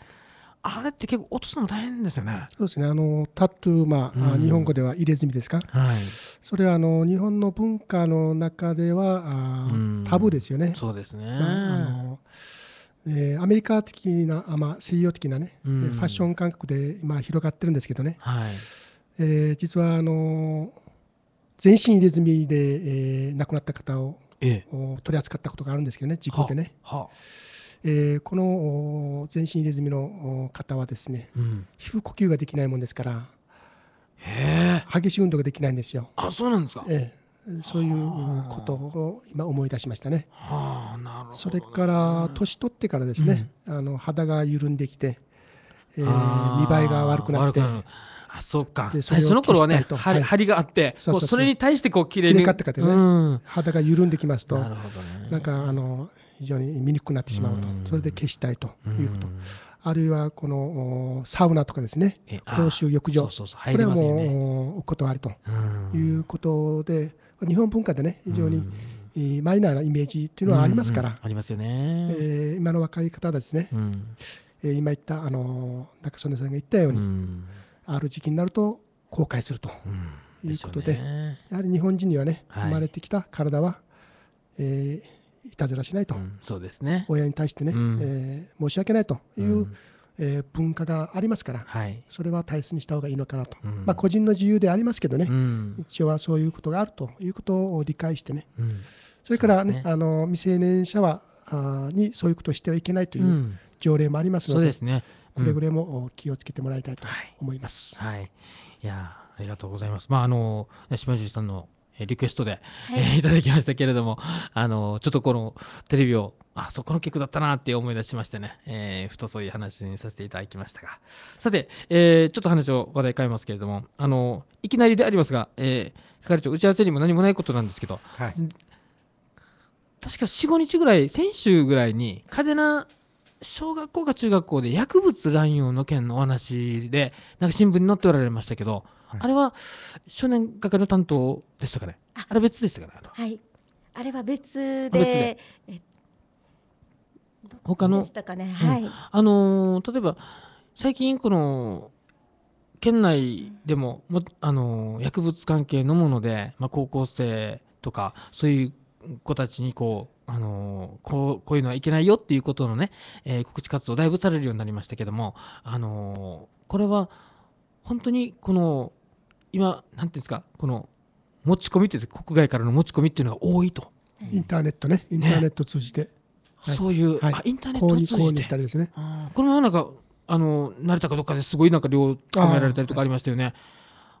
あれって結構落とすの大変ですよね。そうですね。あのタトゥーまあ、うん、日本語では入れ墨ですか。はい。それはあの日本の文化の中ではあ、うん、タブーですよね。そうですね。あのえー、アメリカ的な、あまあ、西洋的なね、うん、ファッション感覚で、まあ、広がってるんですけどね、はいえー、実はあの全身入れ墨で、えー、亡くなった方をええ、取り扱ったことがあるんですけどね事故でね。はえー、この全身入れ墨の方はですね、うん、皮膚呼吸ができないもんですから激しい運動ができないんですよ。あそうなんですか、ええそういうことを今思い出しましたね。はあ、なるほど、ね、それから年取ってからですね、うん、あの肌が緩んできて、えー、見栄えが悪くなって。あそうかそその頃はね針,、針があってそそれに対してこう綺麗に切ってかってね、肌が緩んできますとなね、なんかあの非常に見にくくなってしまうと、それで消したいということ。あるいはこのサウナとかですね、公衆浴場、そうそうそうね、これはもうお断りということで、日本文化でね、非常にマイナーなイメージというのはありますから、うんうん、ありますよね、えー、今の若い方ですね、うん、えー、今言った、あの中曽根さんが言ったように、うんある時期になると後悔するということでうんでね、やはり日本人にはね、生まれてきた体は、えー、いたずらしないと、うん、そうですね、親に対してね、うん、えー、申し訳ないという、うん、えー、文化がありますから、はい、それは大切にした方がいいのかなと、まあ、個人の自由でありますけどね、一応はそういうことがあるということを理解してね、それからね、ねあの未成年者はあにそういうことをしてはいけないという条例もありますので。そうですねくれぐれも気をつけてもらいたいと思います。うん、はい、い、やありがとうございます。まああの島尻さんのリクエストで、はいえー、いただきましたけれども、あのちょっとこのテレビをあそこの曲だったなって思い出しましてね、えー、ふとそういう話にさせていただきましたがさて、えー、ちょっと話を話題変えますけれどもあのいきなりでありますが、えー、係長打ち合わせにも何もないことなんですけど、はい、確か45日ぐらい先週ぐらいに嘉手納小学校か中学校で薬物乱用の件のお話で、なんか新聞に載っておられましたけど、はい、あれは少年係の担当でしたかね。あれ別でしたかね。はい。あれは別で。別か、他の、はいあのー、例えば最近この県内でももあのー、薬物関係のもので、まあ、高校生とかそういう子たちにこうあのこうこういうのはいけないよっていうことのね、えー、告知活動だいぶされるようになりましたけども、あのこれは本当にこの今何ていうんですかこの持ち込みって国外からの持ち込みっていうのが多いと、インターネットねインターネット通じて、ねはい、そういう、はい、あインターネット通じて購入したりですねこのままなんかあの成田かどっかですごいなんか量捕まえられたりとかありましたよね、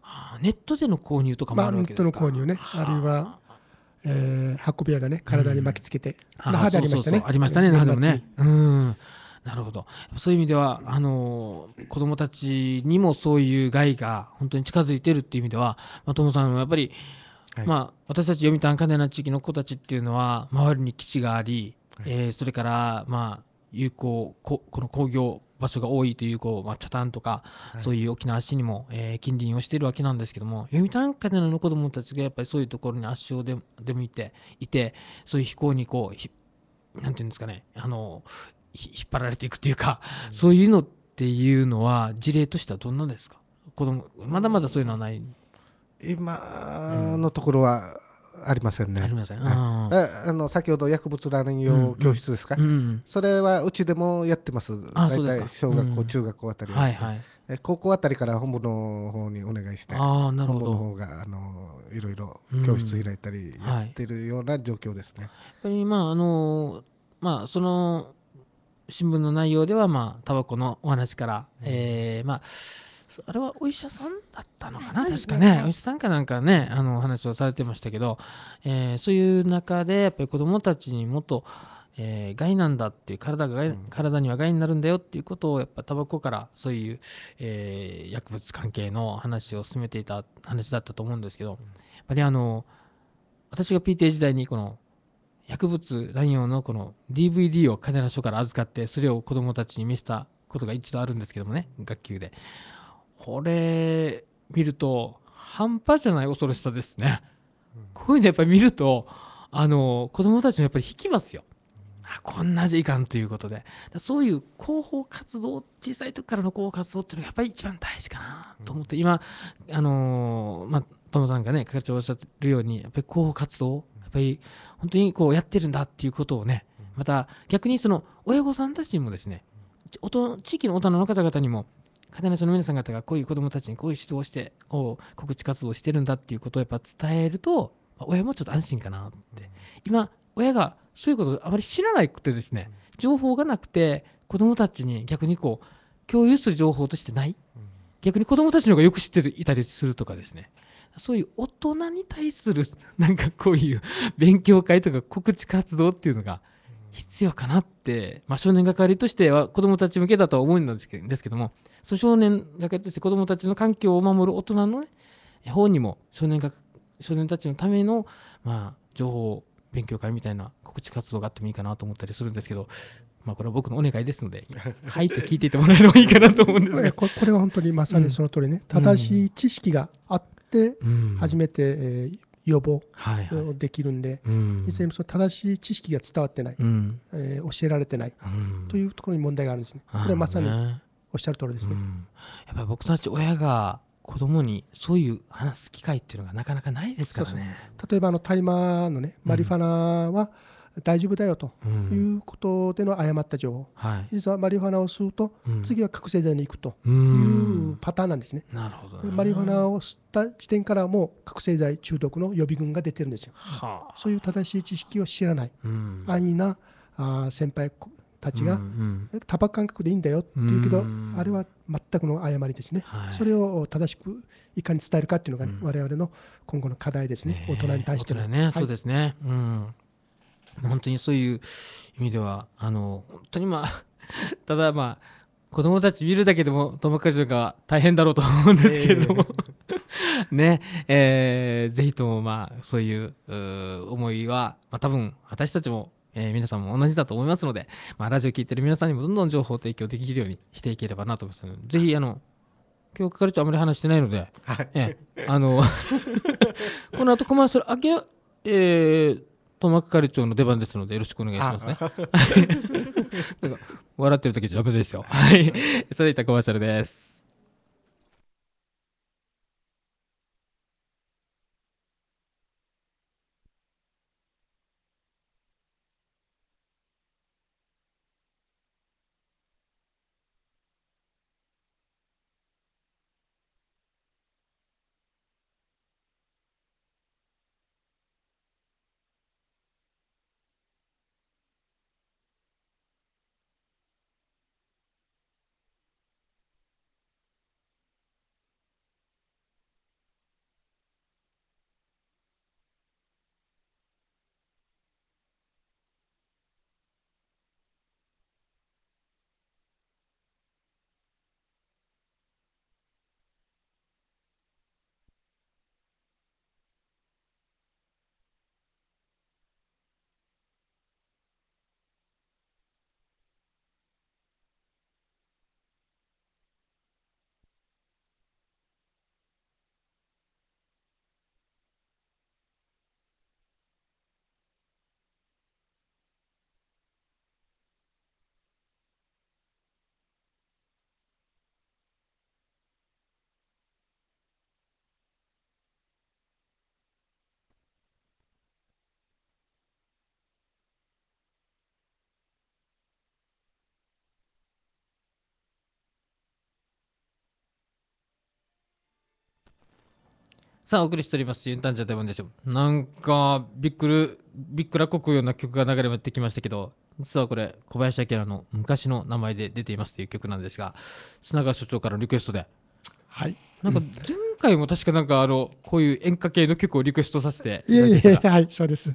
はい、ネットでの購入とかもあるわけですか、ネットの購入ねあるいはえー、運び屋がね体に巻きつけて、うん、那覇でありましたねありましたね那覇でもね。うんなるほどそういう意味ではあの子どもたちにもそういう害が本当に近づいてるっていう意味では、まあ、トモさんもやっぱり、はい、まあ、私たち読谷嘉手納地域の子たちっていうのは周りに基地があり、はい、えー、それから、まあ、有効ここの工業場所が多いというこう、まあ、茶炭とか、はい、そういう沖縄市にも、えー、近隣をしているわけなんですけども読谷家での子どもたちがやっぱりそういうところに圧勝でで向いていてそういう飛行にこうなんていうんですかねあの引っ張られていくというか、そういうのっていうのは事例としてはどんなですか子供まだまだそういうのはない今のところはありませんね。ありません。ああの先ほど薬物乱用教室ですか、うんうん、それはうちでもやってます。大体小学校、うん、中学校あたりは、はいはい、高校あたりから本部の方にお願いして、あなるほど本部の方があのいろいろ教室開いたりやってるような状況ですね。はい、やっぱりまああのまあその新聞の内容ではまあタバコのお話から、うん、えー、まああれはお医者さんだったのかな、確かね、お医者さんかなんかね、あのお話をされてましたけど、えー、そういう中で、やっぱり子どもたちにもっと、えー、害なんだっていう体が害、うん、体には害になるんだよっていうことをやっぱタバコからそういう、えー、薬物関係の話を進めていた話だったと思うんですけど、やっぱりあの私が PTA 時代にこの薬物乱用のこの DVD を金田署書から預かってそれを子どもたちに見せたことが一度あるんですけどもね学級でこれ見ると半端じゃない恐ろしさですね、うん、こういうのやっぱり見るとあの子どもたちもやっぱり引きますよ、あこんな時間ということでそういう広報活動小さい時からの広報活動っていうのがやっぱり一番大事かなと思って、うん、今あのまあトムさんがね係長おっしゃってるようにやっぱり広報活動やっぱり本当にこうやってるんだっていうことをねまた逆にその親御さんたちにもですね地域の大人の方々にも必ずその皆さん方がこういう子どもたちにこういう指導をしてう告知活動してるんだっていうことをやっぱ伝えると親もちょっと安心かなって、今親がそういうことをあまり知らなくてですね、情報がなくて子どもたちに逆にこう共有する情報としてない、逆に子どもたちの方がよく知っていたりするとかですねそういう大人に対するなんかこういう勉強会とか告知活動っていうのが必要かなって、まあ、少年係としては子どもたち向けだとは思うんですけどもその少年係として子どもたちの環境を守る大人の、ね、方にも少年が少年たちのための、まあ、情報勉強会みたいな告知活動があってもいいかなと思ったりするんですけど、まあ、これは僕のお願いですので「はい」と聞いていてもらえればいいかなと思うんですがこれは本当にまさにその通りね、うん、正しい知識があって初めて、予防できるんで、実際にその正しい知識が伝わってない、うえ教えられてない、というところに問題があるんですね。これはまさにおっしゃる通りですね。やっぱり僕たち親が子供にそういう話す機会っていうのがなかなかないですからね。例えばあのタイマーのねマリファナは、大丈夫だよということでの誤った情報、はい、実はマリファナを吸うと、次は覚醒剤に行くというパターンなんですね。なるほど、ね、マリファナを吸った時点からもう覚醒剤中毒の予備軍が出てるんですよ。はあ、そういう正しい知識を知らない、うん、安易なあ先輩たちが、うんうん、タバ感覚でいいんだよって言うけど、うん、あれは全くの誤りですね、はい、それを正しくいかに伝えるかっていうのが、ねうん、我々の今後の課題ですね、大人に対しての、ね、そうですね、うん本当にそういう意味では、あの、本当にまあ、ただまあ、子供たち見るだけでも友果塾が大変だろうと思うんですけれども、えー、ね、えー、ぜひともまあ、そういう思いは、まあ、多分私たちもえー、皆さんも同じだと思いますので、まあ、ラジオ聴いてる皆さんにもどんどん情報提供できるようにしていければなと思いますので、ぜひ、あの、今日係長あまり話してないので、はい、えー、あの、この後コマーシャル明け、えートマ係長の出番ですので、よろしくお願いしますね。笑ってる時じゃダメですよ。はい。それでいったコマーシャルです。さあ、お送りしております。ユンタンジャタイムですよ。なんか、びっくる、びっくらこくような曲が流れてきましたけど、実はこれ、小林明の昔の名前で出ていますという曲なんですが、砂川所長からのリクエストで。はい。なんか、前回も確かなんか、あの、こういう演歌系の曲をリクエストさせていやいやいや、はい、そうです。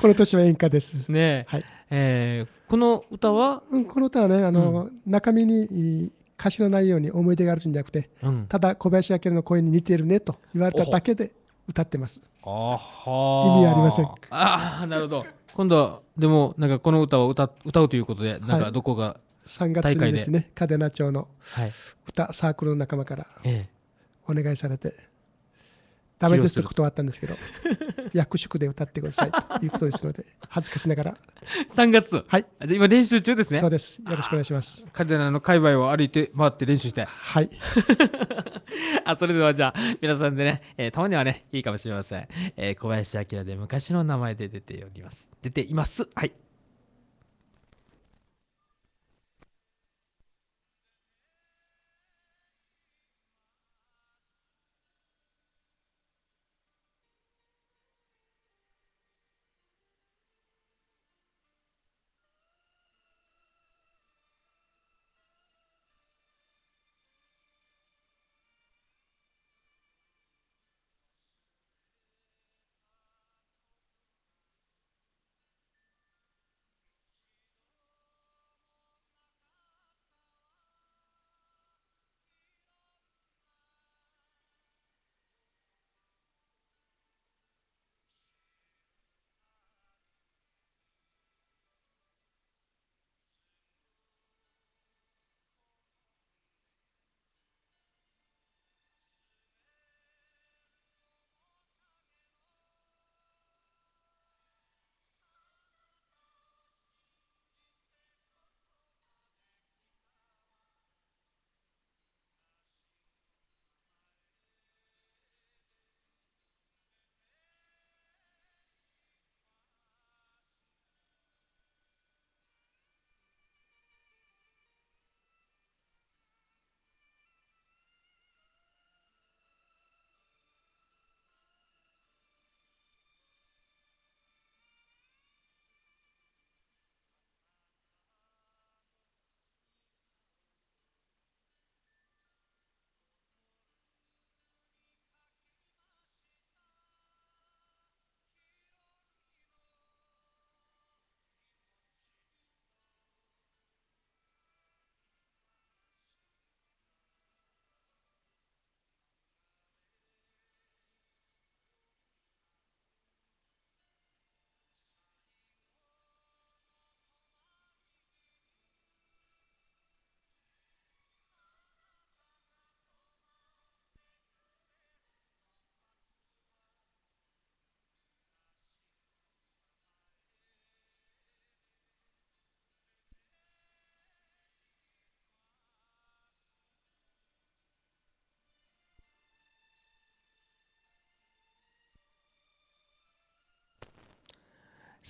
この年は演歌です。ねえ。はい、えー、この歌は、うん、この歌はね、あの、うん、中身に、歌詞の内容に思い出があるんじゃなくて、うん、ただ小林明の声に似てるねと言われただけで歌ってます。あ意味ありません。あなるほど。今度は、でも、なんかこの歌を歌歌うということで、なんかどこが大会で、はい、3月にですね、嘉手納町の歌サークルの仲間からお願いされて、ダメですと断ったんですけど。役職で歌ってくださいということですので、恥ずかしながら。3月。はい。じゃ今練習中ですね。そうです。よろしくお願いします。彼らの界隈を歩いて回って練習して。はい。あ、それではじゃあ、皆さんでね、えー、たまにはね、いいかもしれません。えー、小林明で昔の名前で出ております。出ています。はい。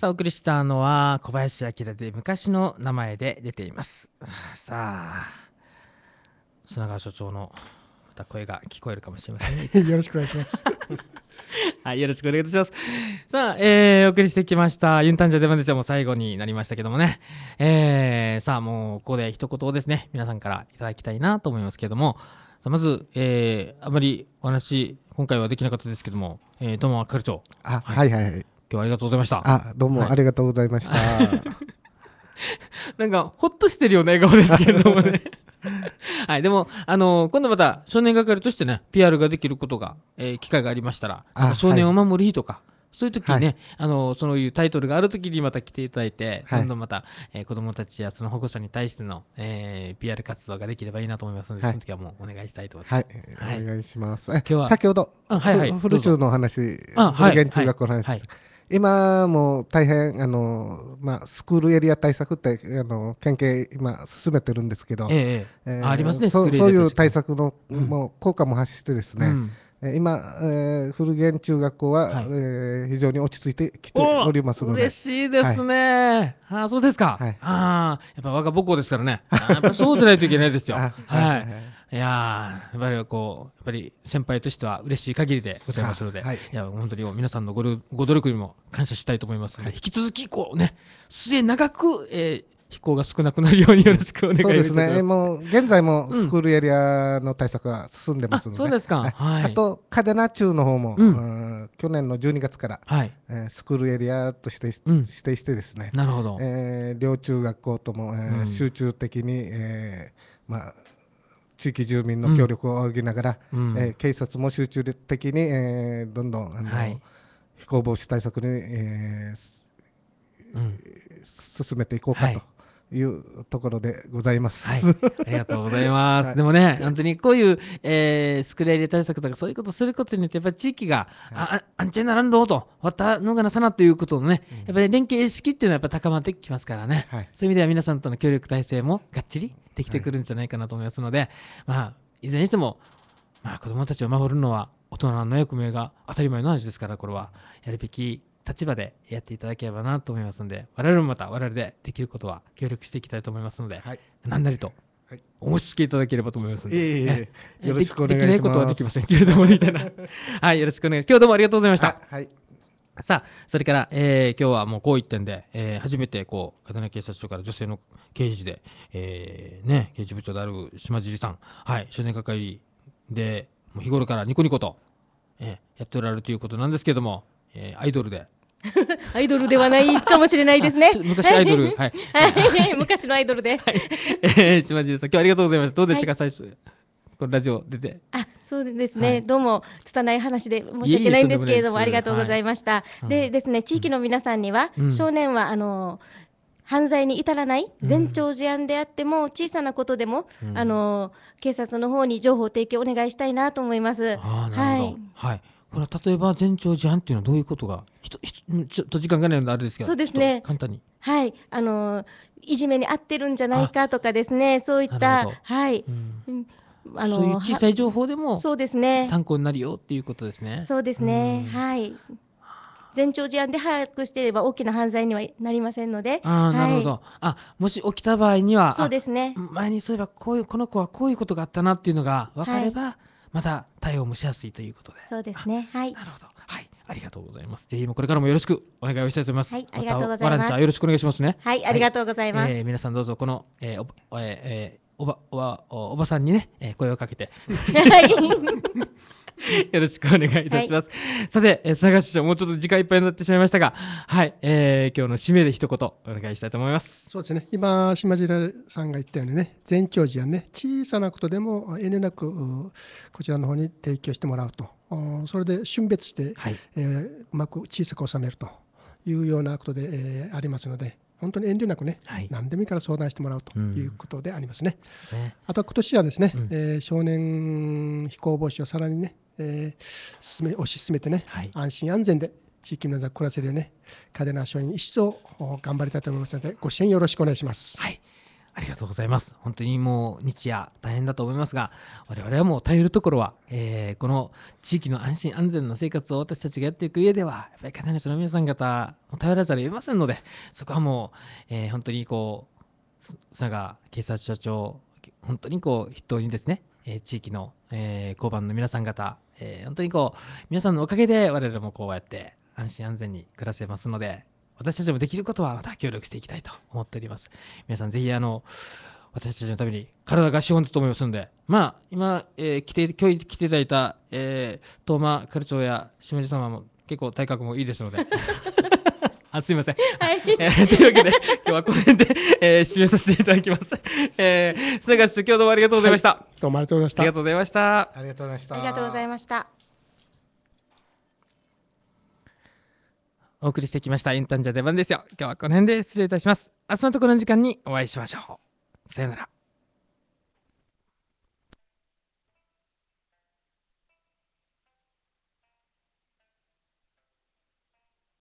さあ、お送りしたのは小林明で昔の名前で出ています。さあ、砂川所長のまた声が聞こえるかもしれません、ね。よろしくお願いします。はい、よろしくお願いします。さあ、えー、お送りしてきました、ユンタンジャデマンですよ、も最後になりましたけどもね。えー、さあ、もうここで一言をですね、皆さんからいただきたいなと思いますけども、まず、えー、あまりお話、今回はできなかったですけども、えー、どうも係長。あ、はい、はいはい。今日はありがとうございました。あ、どうもありがとうございました。はい、なんか、ほっとしてるような笑顔ですけれどもね。はい、でも、あのー、今度また少年係としてね、PR ができることが、えー、機会がありましたら、少年を守る日とか、はい、そういう時にね、はい、あのー、そういうタイトルがある時にまた来ていただいて、はい、また、えー、子どもたちやその保護者に対しての、えー、PR 活動ができればいいなと思いますので、その時はもうお願いしたいと思います。はい、お願いします。今日は先ほど、はいはい、フルチューのお話、あはい、中学校の話、はい今も大変あの、まあ、スクールエリア対策ってあの県警今進めてるんですけど、ええありますねそういう対策の、もう効果も発してですね、うん今、えー、古源中学校は、はい、えー、非常に落ち着いてきておりますので嬉しいですね、はい、あそうですか、はい、あやっぱ我が母校ですからねやっぱそうじゃないといけないですよ はい、はいいややっぱりこう、やっぱり先輩としては嬉しい限りでございますので、はい、いや、本当に皆さんのごご努力にも感謝したいと思いますので、はい、引き続き、こうね、末長く、えー、飛行が少なくなるようによろしくお願いします。そうですね。もう現在もスクールエリアの対策が進んでますので、うん、そうですか。はい、あとカデナ中の方も、うん、去年の12月から、はいえー、スクールエリアとして、うん、指定してですね。なるほど。えー、両中学校とも、えー集中的に、えー、まあ地域住民の協力を仰ぎながら、うん、えー、警察も集中的に、えー、どんどんあの、はい、非行防止対策に、えーうん、進めていこうかと。いうところでございます、はい。ありがとうございます。はい、でもね、本当にこういう、えー、スクレーレ対策とかそういうことすることによって、やっぱり地域が、はい、あアンチェならんろうと、わたのがなさなということのね、うん、やっぱり連携意識っていうのはやっぱ高まってきますからね、はい、そういう意味では皆さんとの協力体制もがっちりできてくるんじゃないかなと思いますので、はい、まあ、いずれにしても、まあ、子どもたちを守るのは大人の役目が当たり前の話ですからこれはやるべき立場でやっていただければなと思いますので我々もまた我々でできることは協力していきたいと思いますので、はい、何なりとはい、お申し付けいただければと思いますので、えー、よろしくお願いします。できないことはできませんけれども、みたいな。はい、よろしくお願い今日どうもありがとうございました。はいさあ、それから、えー、今日はもうこう一点で、えー、初めてこう、刀警察署から女性の刑事で、えー、ね、刑事部長である島尻さん、はい、少年係で、もう日頃からニコニコと、えー、やっておられるということなんですけども、えー、アイドルで。アイドルではないかもしれないですね。昔アイドル、はい。はい、昔のアイドルで。はい、えー、島尻さん、今日はありがとうございました。どうでしたか、はい、最初。このラジオ出て。あ、そうですね。はい、どうも拙い話で申し訳ないんですけれども、ありがとうございました。はい、でですね、地域の皆さんには、うん、少年はあの犯罪に至らない前兆事案であっても、小さなことでも、うん、あの警察の方に情報提供お願いしたいなと思います。はい。はい。これは例えば前兆事案っていうのはどういうことが、ひとひちょっと時間がないのであれですけど、そうですね。簡単に。はい、あのいじめに合ってるんじゃないかとかですね、そういった、はい、うん、あのそういう小さい情報でもそうですね参考になるよっていうことですね。そうですね、うん、はい前兆事案で把握していれば大きな犯罪にはなりませんので、あなるほど、あもし起きた場合には、そうですね前にそういえばこういうこの子はこういうことがあったなっていうのが分かれば、はい、また対応もしやすいということで、そうですね、はい、なるほど、はい、ありがとうございます。ぜひもこれからもよろしくお願いをしたいと思います。はい、ありがとうございます。まよろしくお願いしますね。はい、ありがとうございます。えー、皆さんどうぞこの、えー、えー、えーおばおばおばさんにね、えー、声をかけて よろしくお願いいたします。はい、さて、えー、市長もうちょっと時間いっぱいになってしまいましたが、はい、えー、今日の締めで一言お願いしたいと思います。そうですね。今、島尻さんが言ったようにね、全教寺はね、小さなことでも遠慮なくこちらの方に提供してもらうと、それで春別して、はい、えー、うまく小さく収めるというようなことで、えー、ありますので、本当に遠慮なくね、はい、何でもいいから相談してもらうということでありますね。うん、あとは今年はですね、うん、えー、少年非行防止をさらにね、えー、進め推し進めてね、はい、安心安全で地域の皆さん暮らせるよね、嘉手納松陰一層頑張りたいと思いますので、ご支援よろしくお願いします。はいありがとうございます。本当にもう日夜大変だと思いますが、我々はもう頼るところは、えー、この地域の安心安全な生活を私たちがやっていく上では、やっぱり金主の皆さん方、頼らざるを得ませんので、そこはもう、えー、本当にこう、佐賀警察署長、本当にこう、筆頭にですね、え地域の、えー、交番の皆さん方、えー、本当にこう、皆さんのおかげで我々もこうやって安心安全に暮らせますので、私たちもできることはまた協力していきたいと思っております。皆さんぜひあの私たちのために体が資本だと思いますので、まあ、今、えー、来て今日来ていただいた、えー、東間ョ長やシメ地様も結構体格もいいですので。あすみません、はいえー、というわけで、今日はこれで、えー、締めさせていただきます。えー、須永市長、今日どうもありがとうございました。はい、どうもありがとうございました。ありがとうございました。ありがとうございました。お送りしてきましたインタンジャ出番ですよ今日はこの辺で失礼いたします明日またこの時間にお会いしましょうさようなら